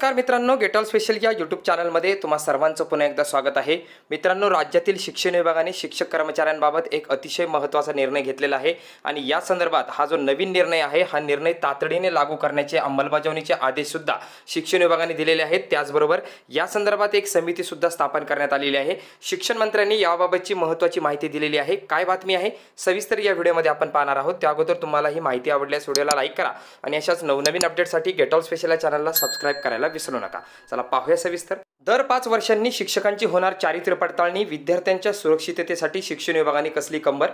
नमस्कार मित्रांनो गेटॉल स्पेशल या यूट्यूब चॅनलमध्ये तुम्हा सर्वांचं पुन्हा एकदा स्वागत आहे मित्रांनो राज्यातील शिक्षण विभागाने शिक्षक कर्मचाऱ्यांबाबत एक अतिशय महत्त्वाचा निर्णय घेतलेला आहे आणि या संदर्भात हा जो नवीन निर्णय आहे हा निर्णय तातडीने लागू करण्याचे अंमलबजावणीचे आदेशसुद्धा शिक्षण विभागाने दिलेले आहेत त्याचबरोबर या संदर्भात एक समितीसुद्धा स्थापन करण्यात आलेली आहे शिक्षण मंत्र्यांनी याबाबतची महत्त्वाची माहिती दिलेली आहे काय बातमी आहे सविस्तर या व्हिडिओमध्ये आपण पाहणार आहोत त्या अगोदर तुम्हाला ही माहिती आवडल्यास व्हिडिओला लाईक करा आणि अशाच नवनवीन अपडेटसाठी गेटॉल स्पेशल या चॅनलला सबस्क्राईब करायला विसरू नका चला पाहूया सविस्तर दर पाच वर्षांनी शिक्षकांची होणार चारित्र्य पडताळणी विद्यार्थ्यांच्या सुरक्षिततेसाठी शिक्षण विभागाने कसली कंबर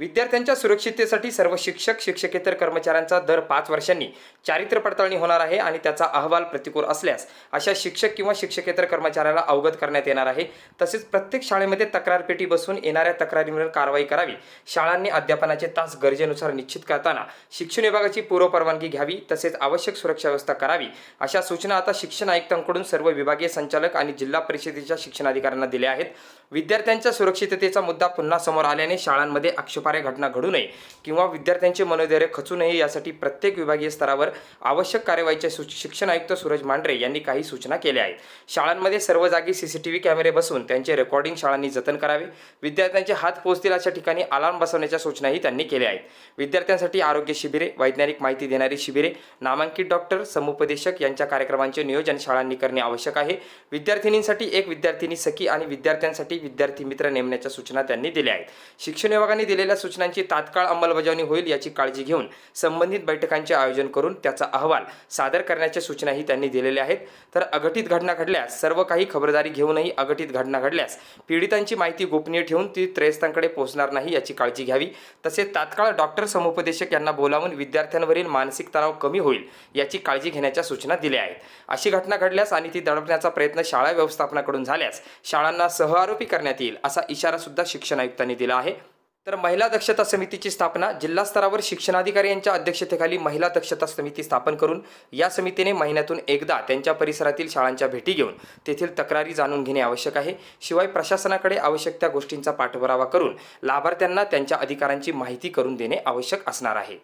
विद्यार्थ्यांच्या सुरक्षिततेसाठी सर्व शिक्षक शिक्षकेतर कर्मचाऱ्यांचा दर पाच वर्षांनी चारित्र्य पडताळणी होणार आहे आणि त्याचा अहवाल प्रतिकूल असल्यास अशा शिक्षक किंवा शिक्षकेतर कर्मचाऱ्याला अवगत करण्यात येणार आहे तसेच प्रत्येक शाळेमध्ये तक्रारपेटी बसून येणाऱ्या तक्रारींवर कारवाई करावी शाळांनी अध्यापनाचे तास गरजेनुसार निश्चित करताना शिक्षण विभागाची पूर्वपरवानगी घ्यावी तसेच आवश्यक सुरक्षा व्यवस्था करावी अशा सूचना आता शिक्षण आयुक्तांकडून सर्व विभागीय संचालक आणि जिल्हा परिषदेच्या शिक्षणाधिकाऱ्यांना दिल्या आहेत विद्यार्थ्यांच्या सुरक्षिततेचा मुद्दा पुन्हा समोर आल्याने शाळांमध्ये आक्षेप पक्षपारे घटना घडू नये किंवा विद्यार्थ्यांचे मनोधैर्य खचू नये यासाठी प्रत्येक विभागीय स्तरावर आवश्यक कार्यवाहीच्या शिक्षण आयुक्त सूरज मांढरे यांनी काही सूचना केल्या आहेत शाळांमध्ये सर्व जागी सीसीटीव्ही कॅमेरे बसवून त्यांचे रेकॉर्डिंग शाळांनी जतन करावे विद्यार्थ्यांचे हात पोहोचतील अशा ठिकाणी अलार्म बसवण्याच्या सूचनाही त्यांनी केल्या आहेत विद्यार्थ्यांसाठी आरोग्य शिबिरे वैज्ञानिक माहिती देणारी शिबिरे नामांकित डॉक्टर समुपदेशक यांच्या कार्यक्रमांचे नियोजन शाळांनी करणे आवश्यक आहे विद्यार्थिनींसाठी एक विद्यार्थिनी सखी आणि विद्यार्थ्यांसाठी विद्यार्थी मित्र नेमण्याच्या सूचना त्यांनी दिल्या आहेत शिक्षण विभागाने दिलेल्या दिलेल्या सूचनांची तात्काळ अंमलबजावणी होईल याची काळजी घेऊन संबंधित बैठकांचे आयोजन करून त्याचा अहवाल सादर करण्याच्या सूचनाही त्यांनी दिलेल्या आहेत तर अघटित घटना घडल्यास सर्व काही खबरदारी घेऊनही अघटित घटना घडल्यास पीडितांची माहिती गोपनीय ठेवून ती त्रेस्तांकडे पोहोचणार नाही याची काळजी घ्यावी तसेच तात्काळ डॉक्टर समुपदेशक यांना बोलावून विद्यार्थ्यांवरील मानसिक तणाव कमी होईल याची काळजी घेण्याच्या सूचना दिल्या आहेत अशी घटना घडल्यास आणि ती दडपण्याचा प्रयत्न शाळा व्यवस्थापनाकडून झाल्यास शाळांना सहआरोपी करण्यात येईल असा इशारा सुद्धा शिक्षण आयुक्तांनी दिला आहे तर महिला दक्षता समितीची स्थापना जिल्हा स्तरावर शिक्षणाधिकारी यांच्या अध्यक्षतेखाली महिला दक्षता समिती स्थापन करून या समितीने महिन्यातून एकदा त्यांच्या परिसरातील शाळांच्या भेटी घेऊन तेथील तक्रारी जाणून घेणे आवश्यक आहे शिवाय प्रशासनाकडे आवश्यक त्या गोष्टींचा पाठपुरावा करून लाभार्थ्यांना त्यांच्या अधिकारांची माहिती करून देणे आवश्यक असणार आहे